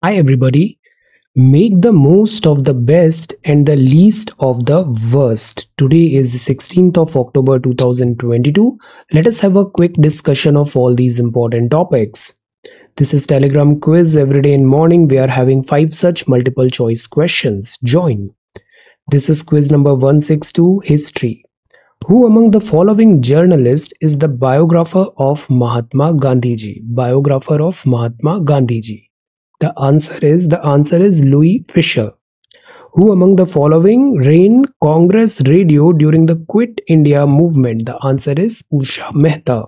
Hi, everybody. Make the most of the best and the least of the worst. Today is 16th of October 2022. Let us have a quick discussion of all these important topics. This is Telegram quiz every day in morning. We are having five such multiple choice questions. Join. This is quiz number 162 History. Who among the following journalists is the biographer of Mahatma Gandhi ji? Biographer of Mahatma Gandhi ji. The answer is the answer is Louis Fisher, who among the following ran Congress radio during the Quit India movement. The answer is Usha Mehta.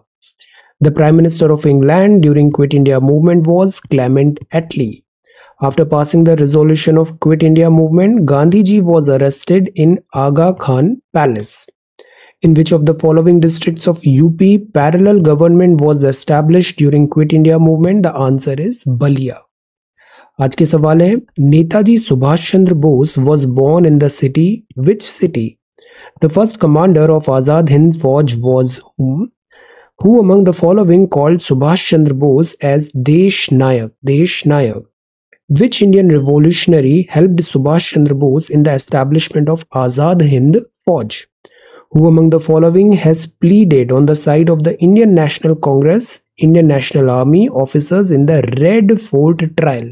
The Prime Minister of England during Quit India movement was Clement Attlee. After passing the resolution of Quit India movement, Gandhiji was arrested in Aga Khan Palace. In which of the following districts of UP parallel government was established during Quit India movement? The answer is Balia. आज के सवाल है Netaji Subhash Chandra Bose was born in ditty which city the first commander of Azad Hind Fauj was who among the following called Subhash Chandra Bose as Desh Nayak Desh Nayak which Indian revolutionary help Subhash Chandra Bose in the establishment of Azad Hind Fauj Who among the following has pleaded on the side of the Indian National Congress, Indian National Army officers in the Red Fort trial?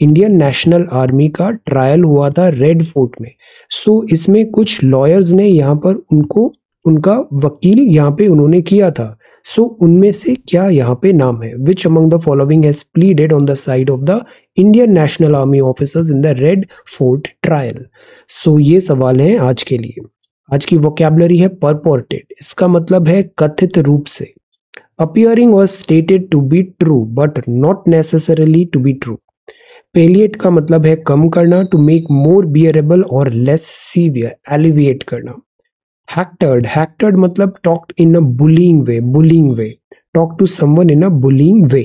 Indian National Army का trial हुआ था red fort में सो इसमें कुछ lawyers ने यहाँ पर उनको उनका वकील यहाँ पे उन्होंने किया था सो so, उनमें से क्या यहाँ पे नाम है which among the following has pleaded on the side of the Indian National Army officers in the Red Fort trial so ये सवाल हैं आज के लिए आज की वोकेबलरी है परपोर्टेड इसका मतलब है कथित रूप से अपियरिंग और stated to be true but not necessarily to be true palliate का मतलब है कम करना टू मेक मोर बियरेबल और लेस सीवियर एलिविएट करना हैक्टर्ड हैक्टर्ड मतलब talked in a bullying way bullying way talk to someone in a bullying way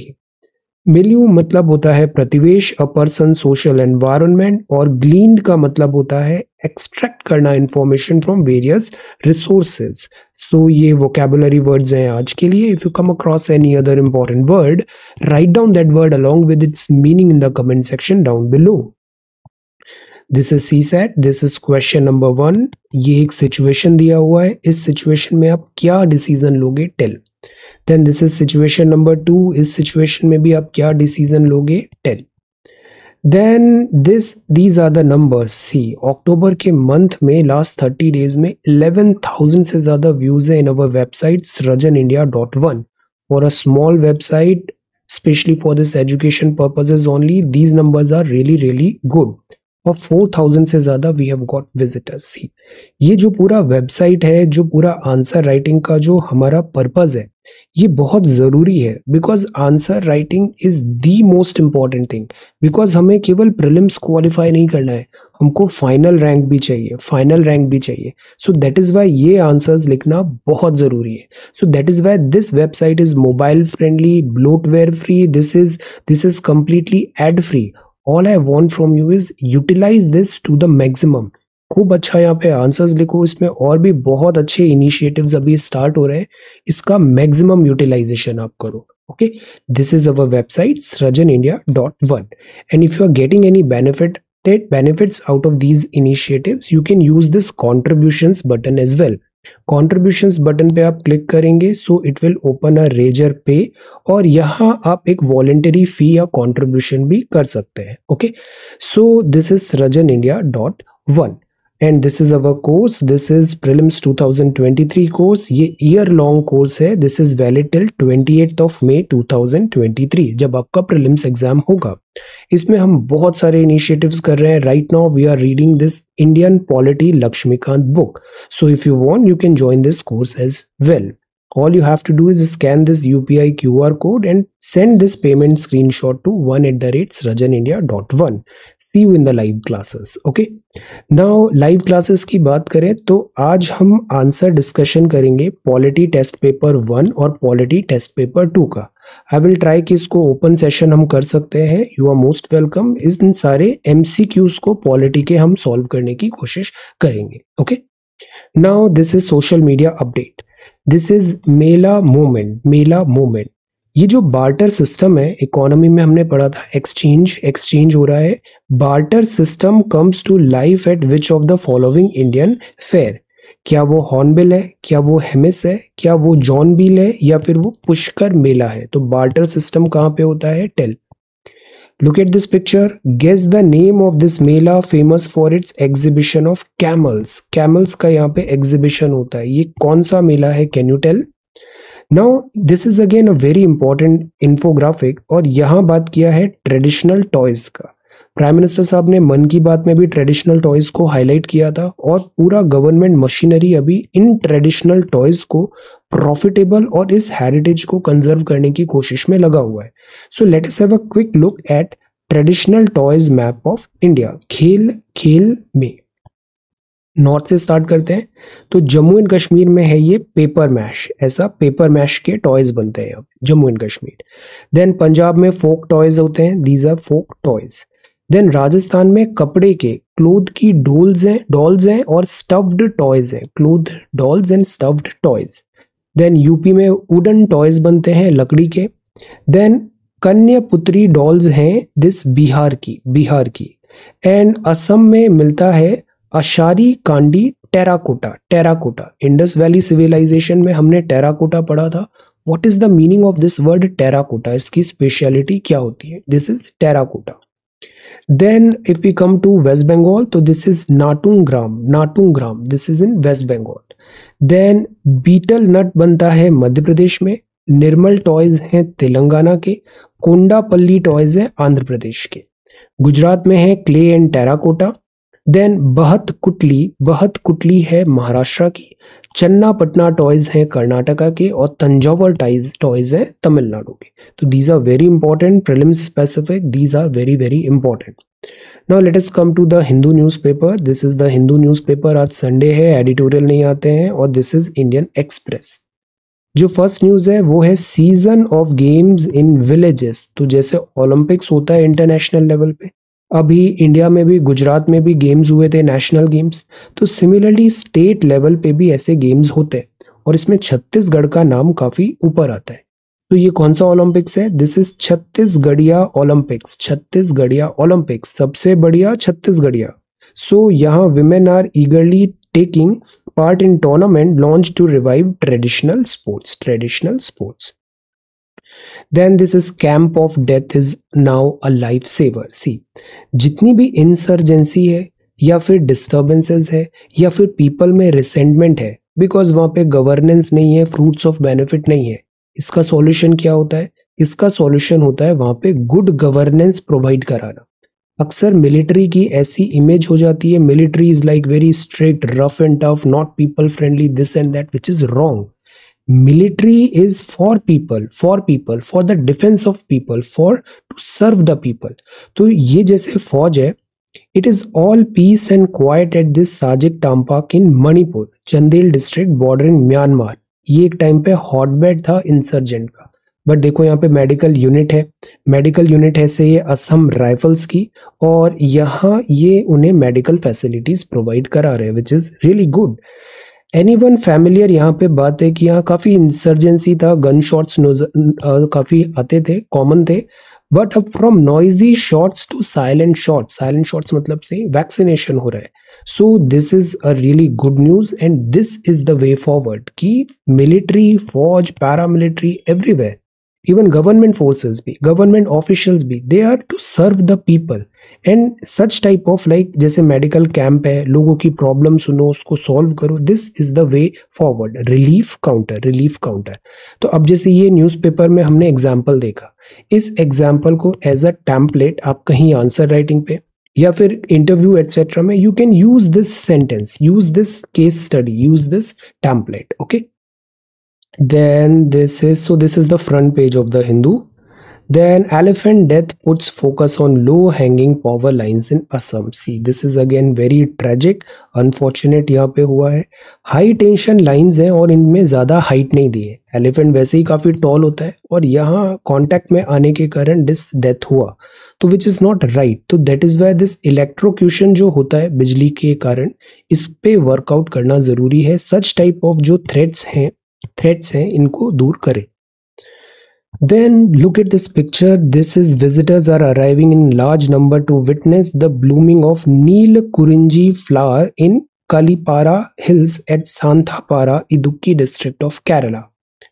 milieu मतलब होता है प्रतिवेश अ पर्सन सोशल एनवायरनमेंट और ग्लीन का मतलब होता है एक्सट्रैक्ट करना information from various resources so ये वोकेबुलरी वर्ड्स हैं आज के लिए if you come across any other important word write down that word along with its meaning in the comment section down below this is C set this is question number one ये एक situation दिया हुआ है इस situation में आप क्या decision लोगे tell then this is situation number two इस सिचुएशन में भी आप क्या डिसीजन लोगे ten then this these are the number see October के मंथ में लास्ट थर्टी डेज में इलेवन थाउजेंड से ज़्यादा व्यूज़ है in our website Rajan India dot one और a small website specially for this education purposes only these numbers are really really good और 4000 से ज़्यादा वी हैव गॉट विजिटर्स ही ये जो पूरा वेबसाइट है जो पूरा आंसर राइटिंग का जो हमारा पर्पज़ है ये बहुत ज़रूरी है because answer writing is the most important thing because हमें केवल प्रिलिम्स क्वालिफाई नहीं करना है हमको फाइनल रैंक भी चाहिए फाइनल रैंक भी चाहिए सो दैट इज़ वाई ये आंसर्स लिखना बहुत ज़रूरी है so that is why this website is mobile friendly bloatware free this is this is completely ad free all I want from you is utilise this to the maximum खूब अच्छा यहाँ पे answer लिखो इसमें और भी बहुत अच्छे इनिशिएटिव्स अभी स्टार्ट हो रहे हैं इसका मैक्सिमम यूटिलाइजेशन आप करो okay this is our website Srijan India dot one and if you are getting any benefit that benefits out of these initiatives you can use this contributions button as well contribution button पे आप click करेंगे so it will open a Razorpay और यहाँ आप एक voluntary फी या contribution भी कर सकते हैं okay so this is Rajan India dot one and this is our course this is prelims 2023 course ये ईयर लॉन्ग कोर्स है this is valid till 28th of May 2023 जब आपका प्रिलिम्स एग्जाम होगा इसमें हम बहुत सारे इनिशिएटिव्स कर रहे हैं right now we are reading this Indian polity Laxmikanth book so if you want you can join this course as well all you have to do is scan this UPI QR code and send this payment screenshot to one at the rate srajanindia.1. See you in the live classes. Okay. Now live classes की बात करें तो आज हम answer discussion करेंगे polity test paper one और polity test paper two का I will try कि इसको ओपन सेशन हम कर सकते हैं यू आर मोस्ट वेलकम इन सारे एम को पॉलिटी के हम सॉल्व करने की कोशिश करेंगे okay now this is social media update this is mela movement mela movement ये जो बार्टर सिस्टम है इकोनॉमी में हमने पढ़ा था एक्सचेंज एक्सचेंज हो रहा है barter system comes to life at which of the following Indian fair क्या वो हॉर्नबिल है क्या वो हेमिस है क्या वो जॉन बिल है या फिर वो पुष्कर मेला है तो बार्टर सिस्टम कहाँ पे होता है tell Look at this picture. Guess the name of this mela famous for its exhibition of camels. Camels का यहाँ पे exhibition होता है ये कौन सा मेला है can you tell now this is again a very important infographic और यहाँ बात किया है traditional toys का प्राइम मिनिस्टर साहब ने मन की बात में भी ट्रेडिशनल टॉयज को हाईलाइट किया था और पूरा गवर्नमेंट मशीनरी अभी इन ट्रेडिशनल टॉयज को प्रॉफिटेबल और इस हेरिटेज को कंजर्व करने की कोशिश में लगा हुआ है so let us have a quick look at traditional toys map of India खेल खेल में नॉर्थ से स्टार्ट करते हैं तो जम्मू एंड कश्मीर में है ये पेपर मैश ऐसा पेपर मैश के टॉयज बनते हैं अब जम्मू एंड कश्मीर देन पंजाब में फोक टॉयज होते हैं these are folk toys then Rajasthan में कपड़े के क्लोथ की डोल्स हैं डॉल्स हैं और स्टफ्ड टॉयज हैं cloth dolls and stuffed toys then UP में वुडन टॉयज बनते हैं लकड़ी के देन कन्या पुत्री डॉल्स हैं दिस बिहार की बिहार की एंड असम में मिलता है Ashari Kandi terracotta terracotta Indus Valley civilisation में हमने टेराकोटा पढ़ा था what is the meaning of this word terracotta इसकी स्पेशलिटी क्या होती है this is terracotta then if you come to West Bengal तो this is Natun Gram Natun Gram this is in West Bengal then betel nut बनता है मध्य प्रदेश में निर्मल टॉयज हैं तेलंगाना के कोंडापल्ली टॉयज हैं आंध्र प्रदेश के गुजरात में है क्ले एंड टेराकोटा देन बहत कुटली बहत कुटली है महाराष्ट्र की चन्ना पटना टॉयज हैं कर्नाटका के और तंजावर टाइज टॉयज हैं तमिलनाडु के तो these are very important prelims specific these are very very important now let us come to the Hindu newspaper this is the Hindu newspaper आज संडे है एडिटोरियल नहीं आते हैं और दिस इज़ इंडियन एक्सप्रेस जो फर्स्ट न्यूज़ है वो है season of games in villages तो जैसे ओलंपिक्स होता है इंटरनेशनल लेवल पे अभी इंडिया में भी गुजरात में भी गेम्स हुए थे नेशनल गेम्स तो सिमिलरली स्टेट लेवल पे भी ऐसे गेम्स होते हैं और इसमें छत्तीसगढ़ का नाम काफ़ी ऊपर आता है तो ये कौन सा ओलंपिक्स है this is Chhattisgarhiya Olympics Chhattisgarhiya Olympics सबसे बढ़िया छत्तीसगढ़िया सो यहाँ women are eagerly taking part in tournament launch to revive traditional sports traditional sports then this is camp of death is now a life saver see जितनी भी insurgency है या फिर disturbances है या फिर पीपल में रिसेंटमेंट है बिकॉज वहां पे गवर्नेंस नहीं है फ्रूट्स ऑफ बेनिफिट नहीं है इसका सॉल्यूशन क्या होता है इसका सॉल्यूशन होता है वहां पे गुड गवर्नेंस प्रोवाइड कराना अक्सर मिलिट्री की ऐसी इमेज हो जाती है military is like very strict rough and tough not people friendly this and that which is wrong military is for people for people for the defence of people for to serve the people तो ये जैसे फौज है it is all peace and quiet at this Sajik Tampak in Manipur Chandel district bordering Myanmar ये एक time पे hot bed था insurgent का बट देखो यहाँ पे मेडिकल यूनिट है मेडिकल यूनिट है से ये असम राइफल्स की और यहाँ ये उन्हें मेडिकल फैसिलिटीज प्रोवाइड करा रहे हैं which is really good anyone familiar यहाँ पे बात है कि यहाँ काफ़ी इंसर्जेंसी था गन शॉट्स काफ़ी आते थे कॉमन थे बट अब from noisy shots to silent shots silent shots मतलब से वैक्सीनेशन हो रहा है so this is a really good news and this is the way forward कि मिलिट्री फौज paramilitary everywhere even government forces भी गवर्नमेंट ऑफिशियल्स भी they are to serve the people and such type of like जैसे medical camp है लोगों की problem सुनो उसको सॉल्व करो this is the way forward relief counter relief counter तो अब जैसे ये न्यूज पेपर में हमने एग्जाम्पल देखा इस एग्जाम्पल को एज अ टैम्पलेट आप कहीं आंसर राइटिंग पे या फिर इंटरव्यू एटसेट्रा में you can use this sentence use this case study use this template okay then this is so this is the front page of the Hindu then elephant death puts focus on low hanging power lines in Assam see this is again very tragic unfortunate यहाँ पे हुआ है high tension line है और इनमें ज़्यादा height नहीं दी है एलिफेंट वैसे ही काफ़ी टॉल होता है और यहाँ कॉन्टेक्ट में आने के कारण डिस डेथ हुआ तो विच इज नॉट राइट तो that is why this electrocution जो होता है बिजली के कारण इस पे वर्कआउट करना जरूरी है सच टाइप ऑफ जो थ्रेड्स हैं थ्रेड्स हैं इनको दूर करें then look at this picture this is visitors are arriving in large number to witness the blooming of Neelakurinji flower in Kalipara hills at Santhapara Idukki district of Kerala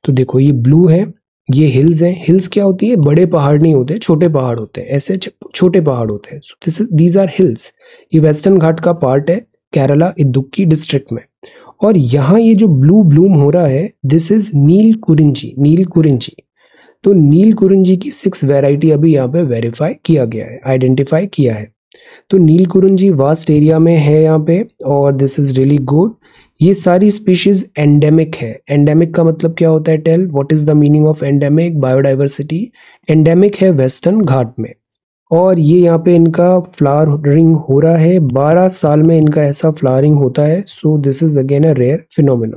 तो देखो ये ब्लू है ये हिल्स हैं हिल्स क्या होती है बड़े पहाड़ नहीं होते छोटे पहाड़ होते हैं ऐसे छोटे पहाड़ होते हैं दीज आर हिल्स ये वेस्टर्न घाट का पार्ट है केरला इदुक्की डिस्ट्रिक्ट में और यहाँ ये जो ब्लू ब्लूम हो रहा है दिस इज नील कुरिंजी नील कुरिंजी तो नील कुरुंजी की सिक्स वेराइटी अभी यहाँ पे वेरीफाई किया गया है आइडेंटिफाई किया है तो नील कुरुंजी वास्ट एरिया में है यहाँ पे और दिस इज रियली गुड ये सारी स्पीशीज एंडेमिक है एंडेमिक का मतलब क्या होता है tell what is the meaning of endemic biodiversity endemic है वेस्टर्न घाट में और ये यहाँ पे इनका फ्लावरिंग हो रहा है 12 साल में इनका ऐसा फ्लावरिंग होता है so this is again a rare phenomenon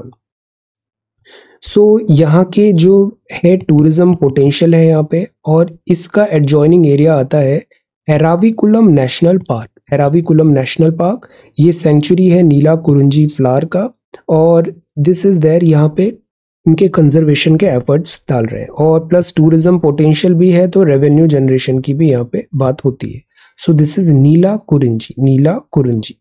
so यहाँ के जो है टूरिज्म पोटेंशियल है यहाँ पे और इसका एडजॉइनिंग एरिया आता है Eravikulam national park Eravikulam national park ये सेंचुरी है नीला कुरुंजी फ्लावर का और दिस इज़ देयर यहाँ पे इनके कंजर्वेशन के एफर्ट्स डाल रहे हैं और प्लस टूरिज्म पोटेंशियल भी है तो रेवेन्यू जनरेशन की भी यहाँ पे बात होती है so this is Neelakurinji Neelakurinji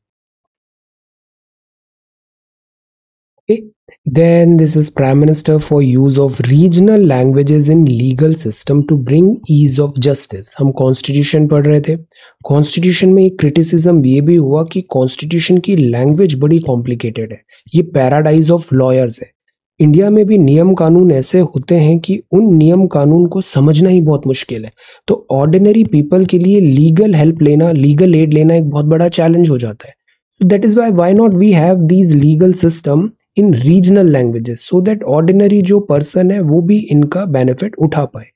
then this is prime minister for use of regional languages in legal system to bring ease of justice हम constitution पढ़ रहे थे कॉन्स्टिट्यूशन में एक क्रिटिसिज्म ये भी हुआ कि कॉन्स्टिट्यूशन की लैंग्वेज बड़ी कॉम्प्लिकेटेड है ये पैराडाइज ऑफ लॉयर्स है इंडिया में भी नियम कानून ऐसे होते हैं कि उन नियम कानून को समझना ही बहुत मुश्किल है तो ऑर्डिनरी पीपल के लिए लीगल हेल्प लेना लीगल एड लेना एक बहुत बड़ा चैलेंज हो जाता है so that is why why not we have these legal system in regional languages so that ordinary जो पर्सन है वो भी इनका बेनिफिट उठा पाए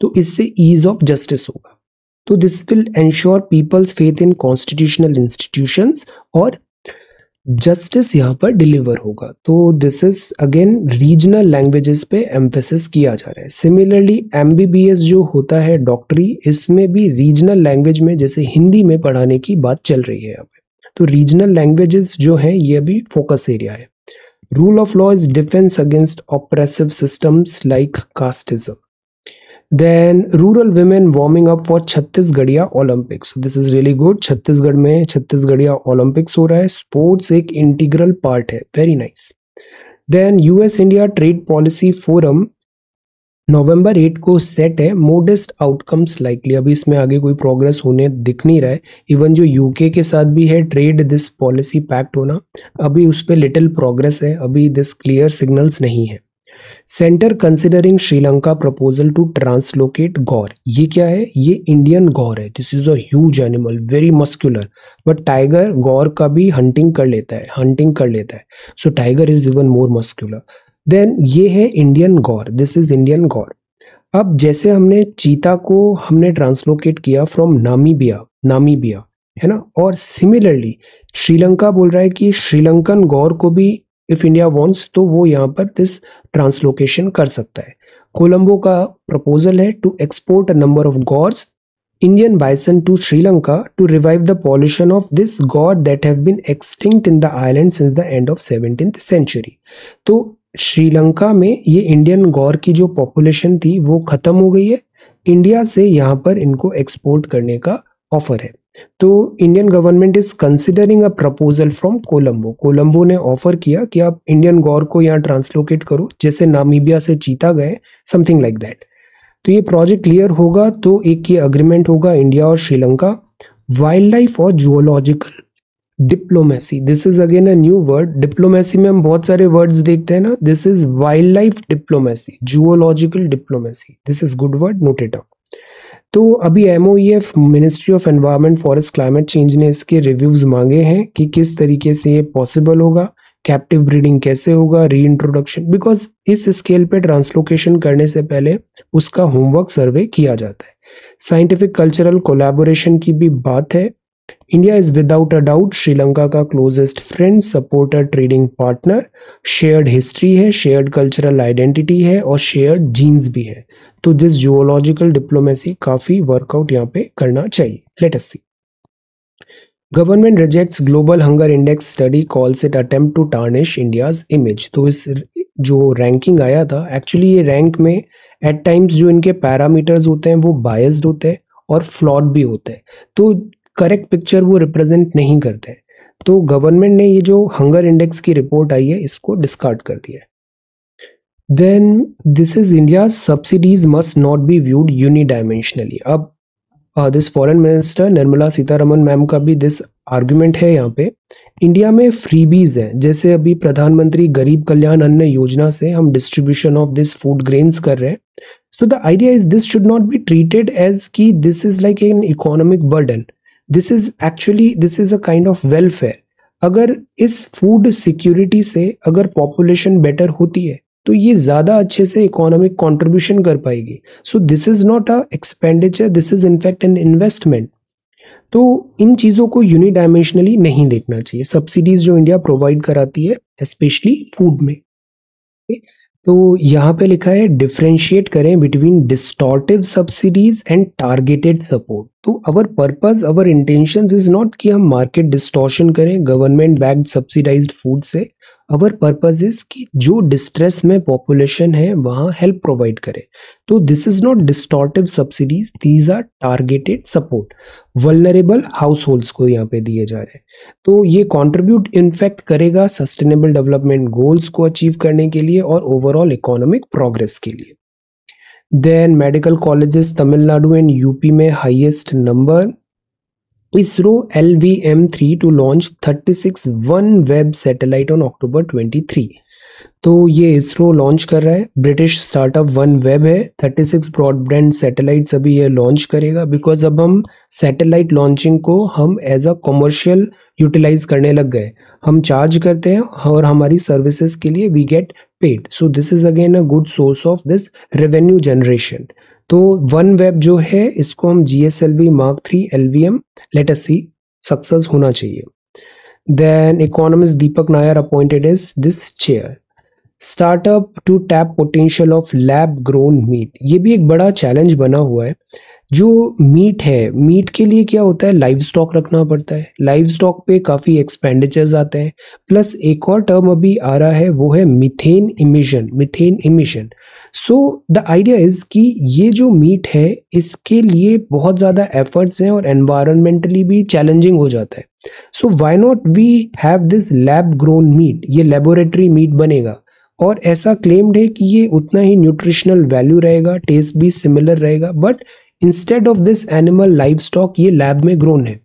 तो इससे ईज ऑफ जस्टिस होगा तो this will ensure people's faith in constitutional institution और जस्टिस यहाँ पर डिलीवर होगा तो this is again regional languages पे एम्फेसिस किया जा रहा है सिमिलरली एम जो होता है डॉक्टरी इसमें भी रीजनल लैंग्वेज में जैसे हिंदी में पढ़ाने की बात चल रही है यहाँ पे तो रीजनल लैंग्वेजेस जो है ये भी फोकस एरिया है rule of law is defence against oppressive systems like casteism then rural women warming up for Chhattisgarhiya Olympics this is really good Chhattisgarh में छत्तीसगढ़िया ओलंपिक्स हो रहा है स्पोर्ट्स एक इंटीग्रल पार्ट है very nice then US India trade policy forum November eight को set है modest outcomes likely अभी इसमें आगे कोई प्रोग्रेस होने दिख नहीं रहा है इवन जो यूके के साथ भी है ट्रेड दिस पॉलिसी पैक्ट होना अभी उस पर लिटिल प्रोग्रेस है अभी दिस क्लियर सिग्नल्स नहीं है centre considering Sri Lanka proposal to translocate gaur ये क्या है ये इंडियन गौर है this is huge animal very muscular but tiger gaur का भी हंटिंग कर लेता है हंटिंग कर लेता है so tiger is even more muscular than ये है Indian gaur this is Indian gaur अब जैसे हमने चीता को हमने ट्रांसलोकेट किया फ्रॉम नामीबिया नामीबिया है ना और सिमिलरली श्रीलंका बोल रहा है कि श्रीलंकन गौर को भी इफ़ इंडिया वॉन्ट्स तो वो यहाँ पर दिस ट्रांसलोकेशन कर सकता है कोलंबो का प्रपोजल है to export a number of gaurs Indian bison to Sri Lanka to revive the population of this gaur that have been extinct in the island since the end of seventeen century तो श्रीलंका में ये इंडियन गौर की जो पॉपुलेशन थी वो खत्म हो गई है इंडिया से यहाँ पर इनको एक्सपोर्ट करने का ऑफर है तो Indian government is considering a proposal from Colombo Colombo ने ऑफर किया कि आप इंडियन गौर को यहाँ ट्रांसलोकेट करो जैसे नामीबिया से चीता गए समथिंग लाइक दैट तो ये प्रोजेक्ट क्लियर होगा तो एक ये अग्रीमेंट होगा इंडिया और श्रीलंका वाइल्ड लाइफ और zoological diplomacy this is again a new word diplomacy में हम बहुत सारे वर्ड्स देखते हैं ना this is wildlife diplomacy zoological diplomacy this is good word noted out तो अभी M ministry of environment forest climate change ने इसके रिव्यूज़ मांगे हैं कि किस तरीके से ये पॉसिबल होगा कैप्टिव ब्रीडिंग कैसे होगा री इंट्रोडक्शन बिकॉज इस स्केल पे ट्रांसलोकेशन करने से पहले उसका होमवर्क सर्वे किया जाता है साइंटिफिक कल्चरल कोलेबोरेशन की भी बात है India is without a doubt Sri Lanka का closest friend supporter trading partner shared history है शेयर्ड कल्चरल आइडेंटिटी है और शेयर्ड जीन्स भी है तो दिस जियोलॉजिकल डिप्लोमेसी काफी वर्कआउट यहाँ पे करना चाहिए as see government rejects global hunger index study calls it attempt to tarnish India's image तो इस जो रैंकिंग आया था एक्चुअली ये रैंक में एट टाइम्स जो इनके पैरामीटर्स होते हैं वो बायस्ड होते हैं और फ्लॉड भी होते हैं तो करेक्ट पिक्चर वो रिप्रेजेंट नहीं करते हैं तो गवर्नमेंट ने ये जो हंगर इंडेक्स की रिपोर्ट आई है इसको डिस्कार्ड कर दिया है then this is India subsidies must not be viewed unidimensionally अब this foreign minister Nirmala Sitharaman ma'am का भी दिस आर्ग्यूमेंट है यहाँ पे इंडिया में फ्रीबीज हैं जैसे अभी प्रधानमंत्री गरीब कल्याण अन्न योजना से हम distribution of this food grains कर रहे हैं so the idea is this should not be treated as की this is like an economic burden this is actually this is a kind of welfare अगर इस फूड सिक्योरिटी से अगर population better होती है तो ये ज़्यादा अच्छे से इकोनॉमिक कॉन्ट्रीब्यूशन कर पाएगी so this is not a expenditure this is in fact an investment तो इन चीज़ों को यूनिडाइमेंशनली नहीं देखना चाहिए सब्सिडीज़ जो इंडिया प्रोवाइड कराती है स्पेशली फूड में तो यहाँ पे लिखा है डिफ्रेंशिएट करें between distortive subsidies and targeted support तो our purpose our intention is not कि हम मार्केट डिस्टॉर्शन करें गवर्नमेंट बैग्ड सब्सिडाइज फूड से अवर पर्पज इज कि जो डिस्ट्रेस में पॉपुलेशन है वहाँ हेल्प प्रोवाइड करे तो this is not distortive subsidies these are targeted support vulnerable households को यहाँ पे दिए जा रहे हैं तो ये कॉन्ट्रीब्यूट इनफेक्ट करेगा सस्टेनेबल डेवलपमेंट गोल्स को अचीव करने के लिए और ओवरऑल इकोनॉमिक प्रोग्रेस के लिए then medical colleges Tamil Nadu and UP में highest number ISRO L V M three to launch thirty six OneWeb satellite on October twenty three तो ये इसरो लॉन्च कर रहा है ब्रिटिश स्टार्टअप वन वेब है थर्टी सिक्स ब्रॉडबैंड सैटेलाइट्स अभी ये launch करेगा बिकॉज अब हम सैटेलाइट लॉन्चिंग को हम एज अ कॉमर्शियल यूटिलाइज करने लग गए हम चार्ज करते हैं और हमारी सर्विसेज के लिए we get paid so this is again a good source of this revenue generation तो वन वेब जो है इसको हम G S L V mark three L V M later सी सक्सेस होना चाहिए then economist Deepak Nair appointed is this chair startup to tap potential of lab grown meat ये भी एक बड़ा चैलेंज बना हुआ है जो मीट है मीट के लिए क्या होता है लाइव स्टॉक रखना पड़ता है लाइव स्टॉक पे काफ़ी एक्सपेंडिचर्स आते हैं प्लस एक और टर्म अभी आ रहा है वो है methane emission methane emission so the idea is कि ये जो मीट है इसके लिए बहुत ज़्यादा एफर्ट्स हैं और एनवायरमेंटली भी चैलेंजिंग हो जाता है so why not we have this lab grown meat ये लेबोरेटरी मीट बनेगा और ऐसा क्लेम्ड है कि ये उतना ही न्यूट्रिशनल वैल्यू रहेगा टेस्ट भी सिमिलर रहेगा but instead of this animal livestock ये लैब में ग्रोन है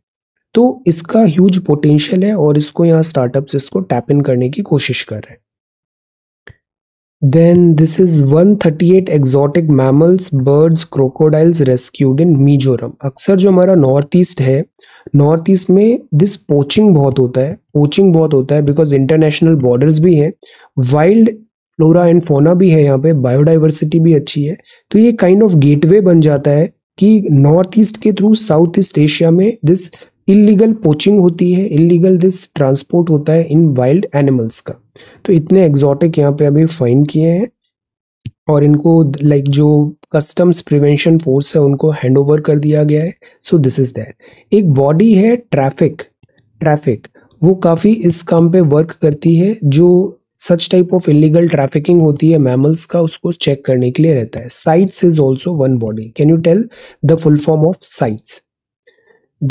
तो इसका ह्यूज पोटेंशियल है और इसको यहाँ स्टार्टअप्स इसको टैप इन करने की कोशिश कर रहे हैं then this is 138 exotic mammals birds crocodiles rescued in Mizoram अक्सर जो हमारा नॉर्थ ईस्ट है नॉर्थ ईस्ट में दिस पोचिंग बहुत होता है पोचिंग बहुत होता है बिकॉज इंटरनेशनल बॉर्डर्स भी हैं वाइल्ड फ्लोरा एंड फोना भी है यहाँ पे बायोडाइवर्सिटी भी अच्छी है तो ये काइंड ऑफ गेटवे बन जाता है कि नॉर्थ ईस्ट के थ्रू साउथ ईस्ट एशिया में दिस इलीगल पोचिंग होती है इलीगल दिस ट्रांसपोर्ट होता है इन वाइल्ड एनिमल्स का तो इतने एग्जॉटिक यहाँ पे अभी फाइन किए हैं और इनको लाइक like, जो कस्टम्स प्रिवेंशन फोर्स है उनको हैंड ओवर कर दिया गया है सो दिस इज दैट एक बॉडी है ट्रैफिक ट्रैफिक वो काफ़ी इस काम पे वर्क करती है जो such type of illegal trafficking होती है मैमल्स का उसको चेक करने के लिए रहता है CITES is also one body can you tell the full form of CITES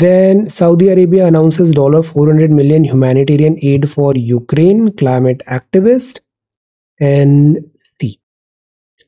then Saudi Arabia announces dollar 400 million humanitarian aid for Ukraine climate activist and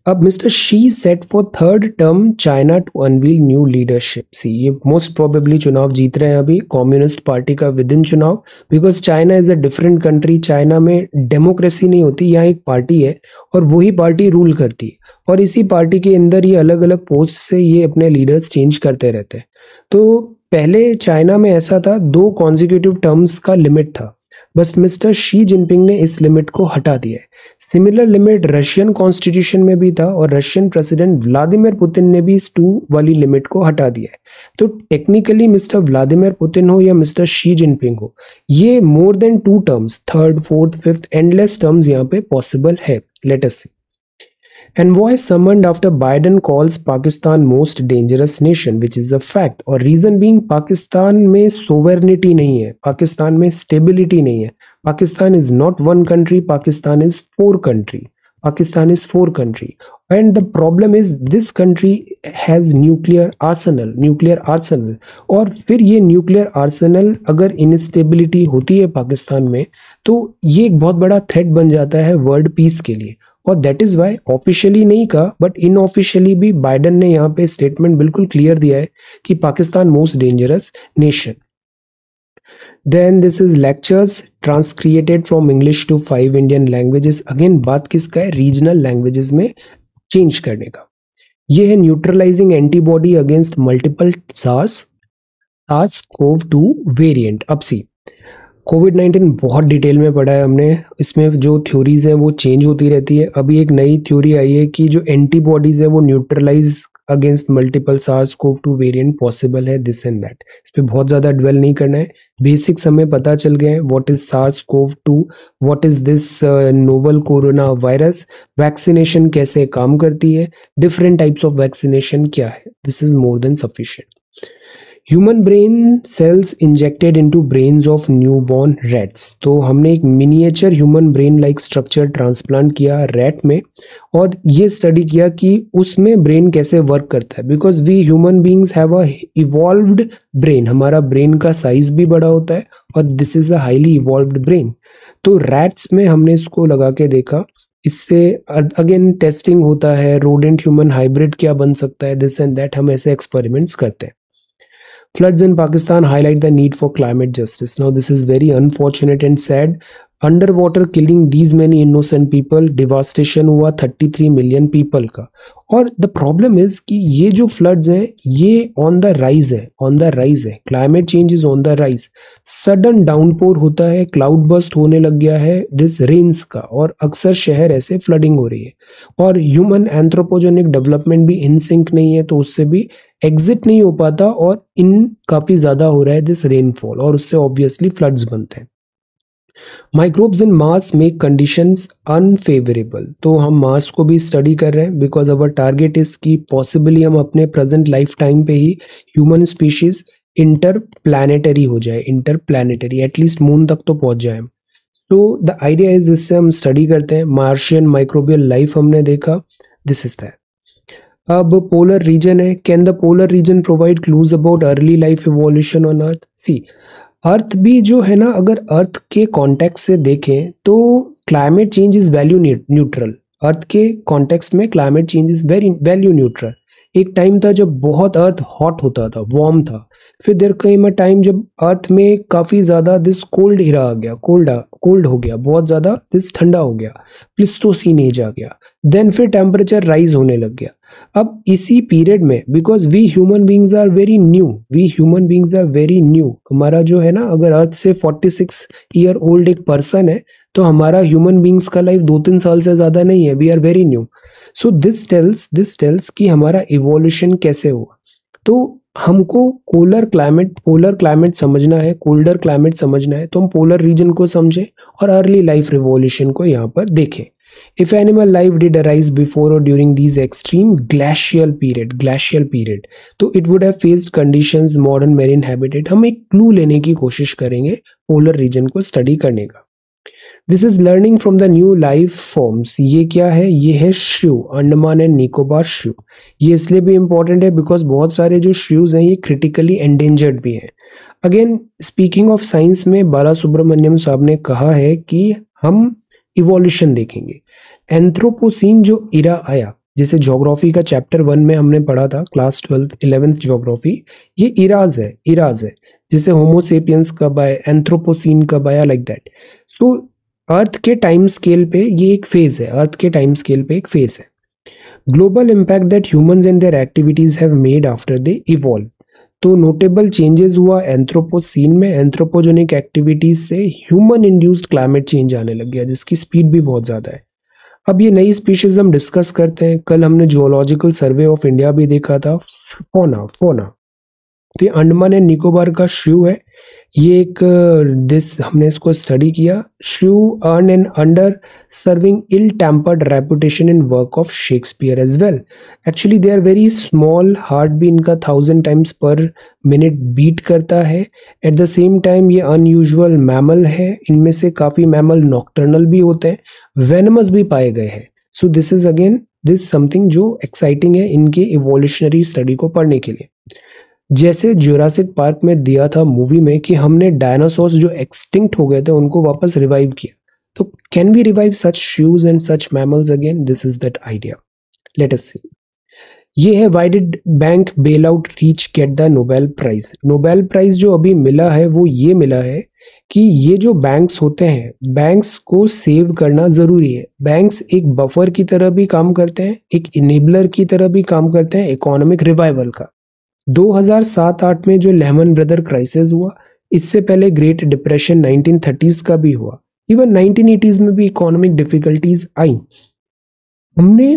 अब mister Xi set for third term China to unveil new leadership see ये most probably चुनाव जीत रहे हैं अभी communist party का within चुनाव because China is a different country China में डेमोक्रेसी नहीं होती यहाँ एक पार्टी है और वही पार्टी रूल करती है और इसी पार्टी के अंदर ये अलग अलग पोस्ट से ये अपने लीडर्स चेंज करते रहते हैं तो पहले चाइना में ऐसा था दो कॉन्जिक्यूटिव टर्म्स का लिमिट था बस मिस्टर शी जिनपिंग ने इस लिमिट को हटा दिया है सिमिलर लिमिट रशियन कॉन्स्टिट्यूशन में भी था और रशियन प्रेसिडेंट व्लादिमीर पुतिन ने भी इस टू वाली लिमिट को हटा दिया है तो टेक्निकली मिस्टर व्लादिमीर पुतिन हो या मिस्टर शी जिनपिंग हो ये more than two terms third fourth fifth endless terms यहाँ पे पॉसिबल है latest see Envoy summoned after Biden calls Pakistan most dangerous nation, which is a fact. और reason being Pakistan में sovereignty नहीं है पाकिस्तान में स्टेबिलिटी नहीं है Pakistan is not one country Pakistan is four country Pakistan is four country and the problem is this country has nuclear arsenal nuclear arsenal और फिर ये nuclear arsenal अगर instability होती है पाकिस्तान में तो ये एक बहुत बड़ा threat बन जाता है world peace के लिए और दैट इज वाई ऑफिशियली नहीं कहा बट इनऑफिशियली भी बाइडन ने यहाँ पे स्टेटमेंट बिल्कुल क्लियर दिया है कि Pakistan most dangerous nation then this is lectures transcreated from English to five Indian languages again बात किसका है रीजनल लैंग्वेजेस में चेंज करने का ये है neutralising antibody against multiple SARS SARS CoV two variant see COVID nineteen बहुत डिटेल में पढ़ा है हमने इसमें जो थ्योरीज हैं वो चेंज होती रहती है अभी एक नई थ्योरी आई है कि जो एंटीबॉडीज़ है वो neutralise against multiple SARS CoV two variant possible है दिस एंड दैट इस पर बहुत ज़्यादा डवेल नहीं करना है बेसिक्स हमें पता चल गया है what is SARS CoV two what is this novel corona virus vaccination कैसे काम करती है डिफरेंट टाइप्स ऑफ वैक्सीनेशन क्या है this is more than sufficient human brain cells injected into brains of newborn rats तो हमने एक miniature human brain like structure transplant किया रेट में और ये स्टडी किया कि उसमें ब्रेन कैसे वर्क करता है because we human beings have a evolved brain हमारा ब्रेन का साइज भी बड़ा होता है और this is a highly evolved brain तो रैट्स में हमने इसको लगा के देखा इससे अगेन टेस्टिंग होता है रोडेंट ह्यूमन हाइब्रिड क्या बन सकता है दिस एंड दैट हम ऐसे एक्सपेरिमेंट्स करते हैं Floods in Pakistan highlight the need for climate justice. Now, this is very unfortunate and sad. Under killing these many innocent people devastation हुआ 33 मिलियन पीपल का और द प्रॉब्लम इज कि ये जो फ्लड्स है ये ऑन द राइज है on the rise है climate change is on the rise sudden downpour होता है क्लाउड बस्ट होने लग गया है दिस रेन्स का और अक्सर शहर ऐसे फ्लडिंग हो रही है और ह्यूमन एंथ्रोपोजेनिक डेवलपमेंट भी इनसिंक नहीं है तो उससे भी एग्जिट नहीं हो पाता और इन काफ़ी ज़्यादा हो रहा है दिस रेनफॉल और उससे ऑब्वियसली फ्लड्स बनते हैं microbes in Mars make conditions unfavourable तो हम मास को भी स्टडी कर रहे हैं बिकॉज अवर टारगेट इज कि पॉसिबली हम अपने प्रेजेंट लाइफ टाइम पे ही ह्यूमन स्पीशीज इंटर प्लानिटरी हो जाए इंटर प्लानिटरी एटलीस्ट मून तक तो पहुंच जाए तो द आइडिया इज इससे हम स्टडी करते हैं मार्शियन माइक्रोबियल लाइफ हमने देखा दिस इज दैट अब पोलर रीजन है can the polar region provide clues about early life evolution on Earth see Earth भी जो है ना अगर अर्थ के कॉन्टेक्स्ट से देखें तो climate change is value neutral Earth के कॉन्टेक्स्ट में climate change is very value neutral एक टाइम था जब बहुत अर्थ हॉट होता था वार्म था फिर देर कई में टाइम जब अर्थ में काफ़ी ज़्यादा दिस कोल्ड इरा आ गया कोल्ड कोल्ड हो गया बहुत ज़्यादा दिस ठंडा हो गया प्लिस्टोसिन एज आ गया देन फिर टेम्परेचर राइज होने लग गया अब इसी पीरियड में because we human beings are very new we human beings are very new हमारा जो है ना अगर अर्थ से 46 ईयर ओल्ड एक पर्सन है तो हमारा ह्यूमन बींग्स का लाइफ दो तीन साल से ज़्यादा नहीं है we are very new so this tells this tells कि हमारा इवोल्यूशन कैसे हुआ तो हमको कोलर क्लाइमेट पोलर क्लाइमेट समझना है कोल्डर क्लाइमेट समझना है तो हम पोलर रीजन को समझें और अर्ली लाइफ रिवोल्यूशन को यहाँ पर देखें If animal life did arise before or during these extreme glacial period, glacial period, तो it would have faced conditions modern marine habitat. हम एक clue लेने की कोशिश करेंगे polar region को study करने का this is learning from the new life forms ये क्या है ये है shrew Andaman and Nicobar shrew ये इसलिए भी इंपॉर्टेंट है बिकॉज बहुत सारे जो श्यूज हैं ये क्रिटिकली एंडेंजर्ड भी हैं अगेन स्पीकिंग ऑफ साइंस में बाला सुब्रमण्यम साहब ने कहा है कि हम इवोल्यूशन देखेंगे एंथ्रोपोसिन जो इरा आया जिसे जोग्राफी का चैप्टर वन में हमने पढ़ा था क्लास ट्वेल्थ इलेवेंथ जोग्राफी ये इराज है इराज है जिसे होमोसेपियंस कब आए एंथ्रोपोसिन कब आया लाइक दैट सो अर्थ के टाइम स्केल पे ये एक फेज है अर्थ के टाइम स्केल पे एक फेज है global impact that human and their activities have made after they evolve तो नोटेबल चेंजेस हुआ एंथ्रोपोसिन में एंथ्रोपोजेनिक एक्टिविटीज से ह्यूमन इंड्यूस्ड क्लाइमेट चेंज आने लग गया जिसकी स्पीड भी बहुत ज़्यादा है अब ये नई स्पीशीज हम डिस्कस करते हैं कल हमने जियोलॉजिकल सर्वे ऑफ इंडिया भी देखा था फोना फोना तो ये अंडमान एंड निकोबार का श्यू है ये एक दिस हमने इसको स्टडी किया shrew earn an undeserving ill tempered reputation in work of Shakespeare as well actually they are very small heart भी इनका thousand times per minute beat करता है एट द सेम टाइम ये unusual mammal है इनमें से काफ़ी mammal nocturnal भी होते हैं वेनमस भी पाए गए हैं so this is again this something जो एक्साइटिंग है इनके इवोल्यूशनरी स्टडी को पढ़ने के लिए जैसे जोरासिक पार्क में दिया था मूवी में कि हमने डायनासोर्स जो एक्सटिंक्ट हो गए थे उनको वापस रिवाइव किया तो कैन वी रिवाइव सच शूज and such mammals again this is that idea let us see ये है why did bank bail out research get the Nobel prize Nobel prize जो अभी मिला है वो ये मिला है कि ये जो बैंक्स होते हैं बैंक्स को सेव करना ज़रूरी है बैंक्स एक बफर की तरह भी काम करते हैं एक इनेबलर की तरह भी काम करते हैं इकोनॉमिक रिवाइवल का 2007-8 में जो लेमन ब्रदर क्राइसिस हुआ इससे पहले ग्रेट डिप्रेशन 1930s का भी हुआ इवन 1980s में भी इकोनॉमिक डिफिकल्टीज आई हमने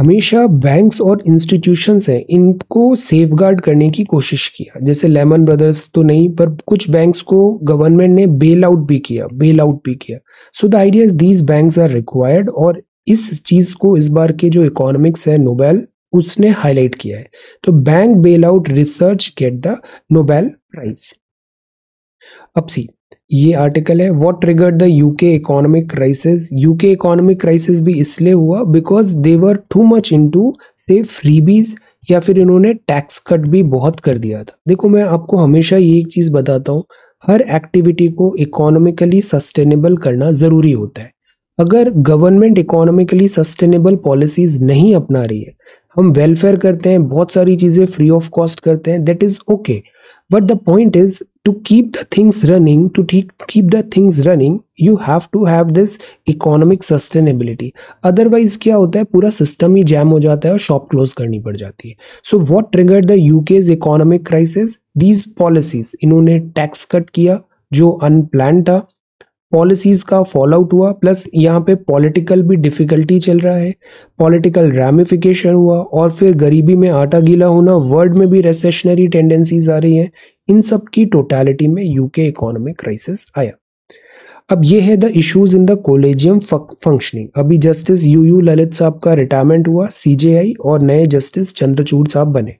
हमेशा बैंक्स और इंस्टीट्यूशंस हैं इनको सेफ करने की कोशिश किया जैसे लेमन ब्रदर्स तो नहीं पर कुछ बैंक्स को गवर्नमेंट ने बेल आउट भी किया बेल आउट भी किया so the idea these banks are required और इस चीज को इस बार के जो इकोनॉमिक्स है नोबेल उसने हाईलाइट किया है तो bank bail out research get the Nobel prize अब सी ये आर्टिकल है what triggered the UK economic crisis UK economic crisis भी इसलिए हुआ because they were too much into से फ्रीबीज या फिर इन्होंने टैक्स कट भी बहुत कर दिया था देखो मैं आपको हमेशा ये एक चीज़ बताता हूँ हर एक्टिविटी को इकोनॉमिकली सस्टेनेबल करना ज़रूरी होता है अगर गवर्नमेंट इकोनॉमिकली सस्टेनेबल पॉलिसीज नहीं अपना रही है हम वेलफेयर करते हैं बहुत सारी चीज़ें फ्री ऑफ कॉस्ट करते हैं that is okay but the point is to keep the things running to keep the things running you have to have this economic sustainability otherwise क्या होता है पूरा सिस्टम ही जैम हो जाता है और शॉप क्लोज करनी पड़ जाती है so what trigger the UK's economic crisis these policies इन्होंने टैक्स कट किया जो अनप्लान था पॉलिसीज का फॉलोआउट हुआ प्लस यहाँ पे पॉलिटिकल भी डिफ़िकल्टी चल रहा है पॉलिटिकल रैमिफिकेशन हुआ और फिर गरीबी में आटा गीला होना वर्ल्ड में भी रेसेशनरी टेंडेंसीज आ रही हैं इन सब की टोटैलिटी में यूके इकोनॉमिक क्राइसिस आया अब ये है the issues in the collegium functioning अभी जस्टिस यू यू ललित साहब का रिटायरमेंट हुआ सीजेआई और नए जस्टिस चंद्रचूड़ साहब बने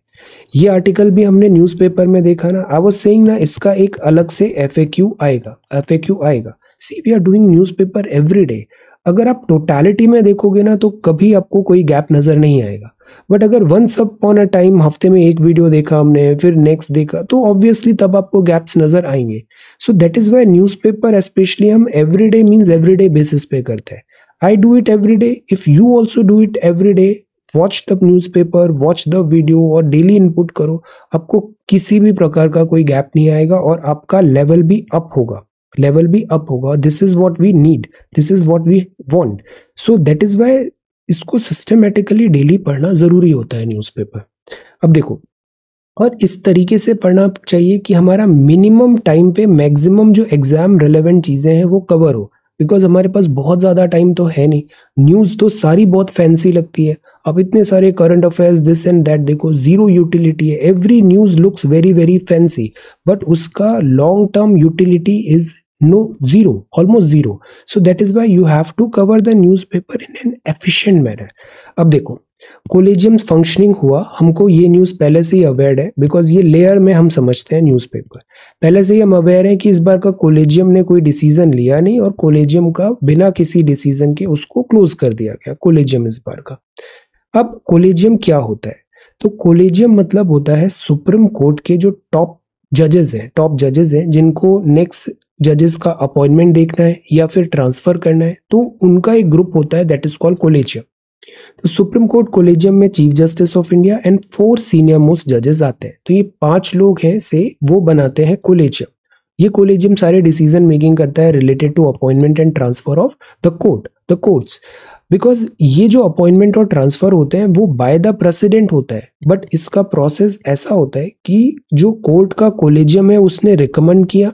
ये आर्टिकल भी हमने न्यूज़पेपर में देखा ना आई वॉज सेंग ना इसका एक अलग से एफ आएगा एफ आएगा see we are doing newspaper every day अगर आप टोटालिटी में देखोगे ना तो कभी आपको कोई गैप नज़र नहीं आएगा बट अगर वंस ऑन अ टाइम हफ्ते में एक वीडियो देखा हमने फिर नेक्स्ट देखा तो ऑब्वियसली तब आपको गैप्स नज़र आएंगे so that is why newspaper specially हम every day means every day basis पे करते हैं I do it every day if you also do it every day watch the news paper watch the video और daily input करो आपको किसी भी प्रकार का कोई गैप नहीं आएगा और आपका लेवल भी अप होगा लेवल भी अप होगा this is what we need this is what we want so that is why इसको सिस्टमेटिकली डेली पढ़ना ज़रूरी होता है न्यूज़पेपर अब देखो और इस तरीके से पढ़ना चाहिए कि हमारा मिनिमम टाइम पे मैक्सिमम जो एग्ज़ाम रिलेवेंट चीज़ें हैं वो कवर हो बिकॉज हमारे पास बहुत ज़्यादा टाइम तो है नहीं न्यूज़ तो सारी बहुत फैंसी लगती है अब इतने सारे current affairs this and that देखो जीरो यूटिलिटी है every news looks very very fancy but उसका long term utility is no zero almost zero so that is why you have to cover the news paper in an efficient manner अब देखो collegium functioning हुआ हमको ये news पहले से ही aware है बिकॉज ये लेयर में हम समझते हैं न्यूज पेपर पहले से ही हम अवेयर हैं कि इस बार का कोलेजियम ने कोई डिसीजन लिया नहीं और कोलेजियम का बिना किसी डिसीजन के उसको क्लोज कर दिया गया कोलेजियम इस बार का अब कोलेजियम क्या होता है तो कोलेजियम मतलब होता है सुप्रीम कोर्ट के जो टॉप जजेस हैं टॉप जजेस हैं जिनको नेक्स्ट जजेस का अपॉइंटमेंट देखना है या फिर ट्रांसफर करना है तो उनका एक ग्रुप होता है दैट इज कॉल्ड कोलेजियम तो सुप्रीम कोर्ट कोलेजियम में chief justice of India and four senior most जजेस आते हैं तो ये पांच लोग हैं से वो बनाते हैं कोलेजियम ये कोलेजियम सारे डिसीजन मेकिंग करता है related to appointment and transfer of the court the courts because ये जो अपॉइंटमेंट और ट्रांसफर होते हैं वो बाय द प्रेसिडेंट होता है बट इसका प्रोसेस ऐसा होता है कि जो कोर्ट का कोलेजियम है उसने रिकमेंड किया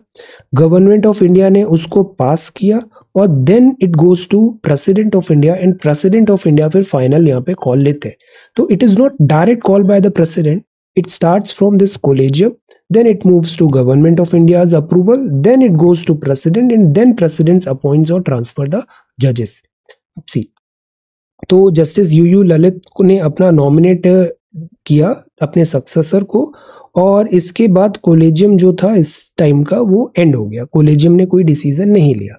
गवर्नमेंट ऑफ इंडिया ने उसको पास किया और then it goes to president of India and president of India फिर फाइनल यहाँ पे कॉल लेते हैं तो it is not direct call by the president it start from this collegium then it moves to government of india's approval then it goes to president and then presidents appoints or transfer the judges see तो justice U U Lalit ने अपना nominate किया अपने successor को और इसके बाद collegium जो था इस टाइम का वो एंड हो गया कोलेजियम ने कोई डिसीजन नहीं लिया